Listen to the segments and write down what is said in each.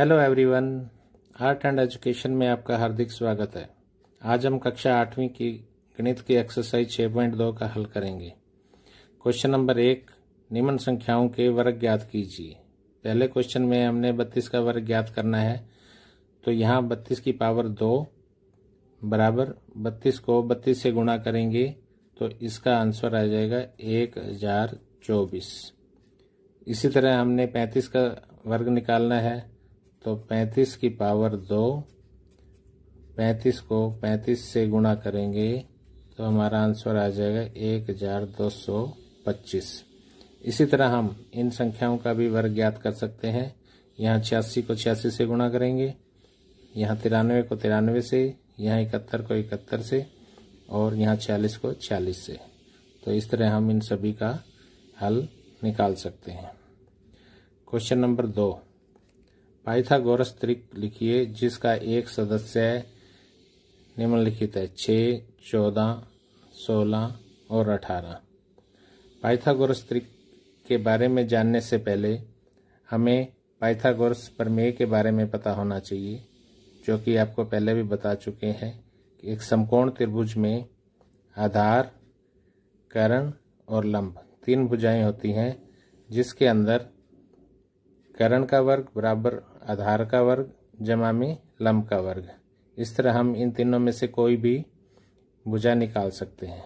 hello everyone art and education में आपका हार्दिक स्वागत है आज हम कक्षा आठवीं की गणित की एक्सरसाइज छः पॉइंट दो का हल करेंगे क्वेश्चन नंबर एक निम्न संख्याओं के वर्ग ज्ञात कीजिए पहले क्वेश्चन में हमने बत्तीस का वर्ग ज्ञात करना है तो यहाँ बत्तीस की पावर दो बराबर बत्तीस को बत्तीस से गुणा करेंगे तो इसका आंसर आ जाएगा एक हजार चौबीस इसी तरह हमने पैंतीस का वर्ग निकालना है तो पैंतीस की पावर दो पैंतीस को पैंतीस से गुणा करेंगे तो हमारा आंसर आ जाएगा एक हजार दो सौ पच्चीस इसी तरह हम इन संख्याओं का भी वर्ग ज्ञात कर सकते हैं यहाँ छियासी को छियासी से गुणा करेंगे यहाँ तिरानवे को तिरानवे से यहाँ इकहत्तर को इकहत्तर से और यहाँ छियालीस को छियालीस से तो इस तरह हम इन सभी का हल निकाल सकते हैं क्वेश्चन नंबर दो पाइथागोरस त्रिक लिखिए जिसका एक सदस्य निम्नलिखित है छ चौदह सोलह और अठारह पाइथागोरस त्रिक के बारे में जानने से पहले हमें पाइथागोरस प्रमेय के बारे में पता होना चाहिए जो कि आपको पहले भी बता चुके हैं कि एक समकोण त्रिभुज में आधार करण और लंब तीन भुजाएं होती हैं जिसके अंदर करण का वर्ग बराबर आधार का वर्ग जमा में लम्ब का वर्ग इस तरह हम इन तीनों में से कोई भी भुजा निकाल सकते हैं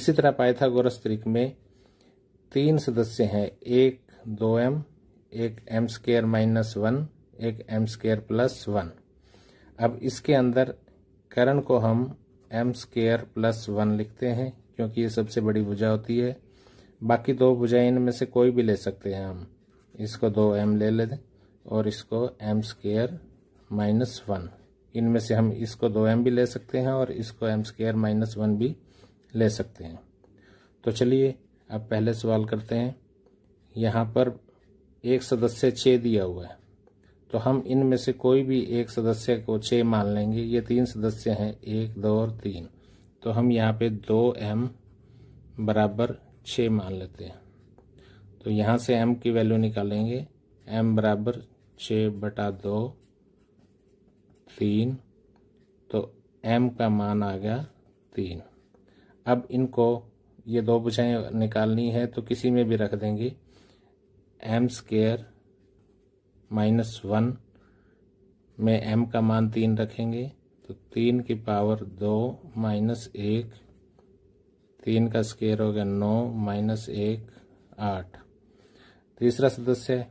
इसी तरह पाइथागोरस त्रिक में तीन सदस्य हैं एक दो एम एक एम स्केयर माइनस वन एक एम स्केयर प्लस वन अब इसके अंदर करण को हम एम स्केयर प्लस वन लिखते हैं क्योंकि ये सबसे बड़ी भुजा होती है बाकी दो भुजाएं इनमें से कोई भी ले सकते हैं हम इसको दो एम ले हैं और इसको एम स्केयर माइनस वन इनमें से हम इसको दो एम भी ले सकते हैं और इसको एम स्केयर माइनस वन भी ले सकते हैं तो चलिए अब पहले सवाल करते हैं यहाँ पर एक सदस्य छः दिया हुआ है तो हम इनमें से कोई भी एक सदस्य को छः मान लेंगे ये तीन सदस्य हैं एक दो और तीन तो हम यहाँ पे दो एम बराबर छ मान लेते हैं तो यहाँ से एम की वैल्यू निकालेंगे एम बराबर छः बटा दो तीन तो एम का मान आ गया तीन अब इनको ये दो बुझाएँ निकालनी है तो किसी में भी रख देंगे एम स्केयर माइनस वन में एम का मान तीन रखेंगे तो तीन की पावर दो माइनस एक तीन का स्केयर हो गया नौ माइनस एक आठ तीसरा सदस्य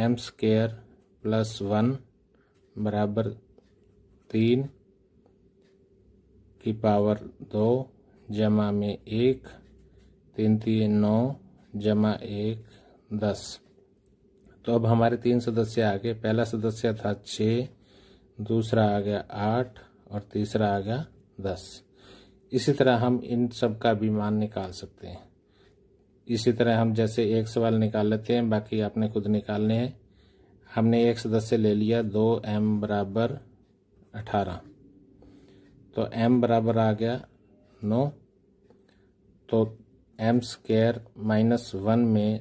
एम स्क्र प्लस वन बराबर तीन की पावर दो जमा में एक तीन तीन नौ जमा एक दस तो अब हमारे तीन सदस्य आ गए पहला सदस्य था छ दूसरा आ गया आठ और तीसरा आ गया दस इसी तरह हम इन सब का भी मान निकाल सकते हैं इसी तरह हम जैसे एक सवाल निकाल लेते हैं बाकी आपने खुद निकालने हैं हमने एक सदस्य ले लिया दो एम बराबर अठारह तो एम बराबर आ गया नौ तो एम स्क्र माइनस वन में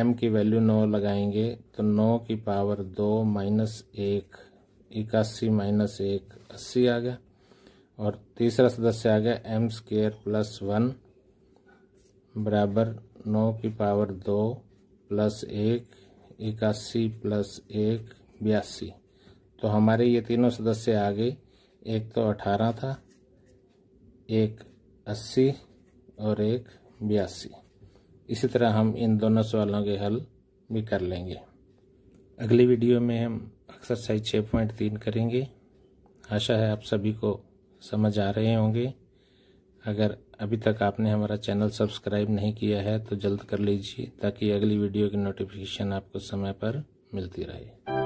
एम की वैल्यू नौ लगाएंगे तो नौ की पावर दो माइनस एक इक्यासी माइनस एक अस्सी आ गया और तीसरा सदस्य आ गया एम स्क्र प्लस वन बराबर नौ की पावर दो प्लस एक इक्यासी प्लस एक बयासी तो हमारे ये तीनों सदस्य आ गए एक तो अठारह था एक अस्सी और एक बयासी इसी तरह हम इन दोनों सवालों के हल भी कर लेंगे अगली वीडियो में हम एक्सरसाइज छः पॉइंट तीन करेंगे आशा है आप सभी को समझ आ रहे होंगे अगर अभी तक आपने हमारा चैनल सब्सक्राइब नहीं किया है तो जल्द कर लीजिए ताकि अगली वीडियो की नोटिफिकेशन आपको समय पर मिलती रहे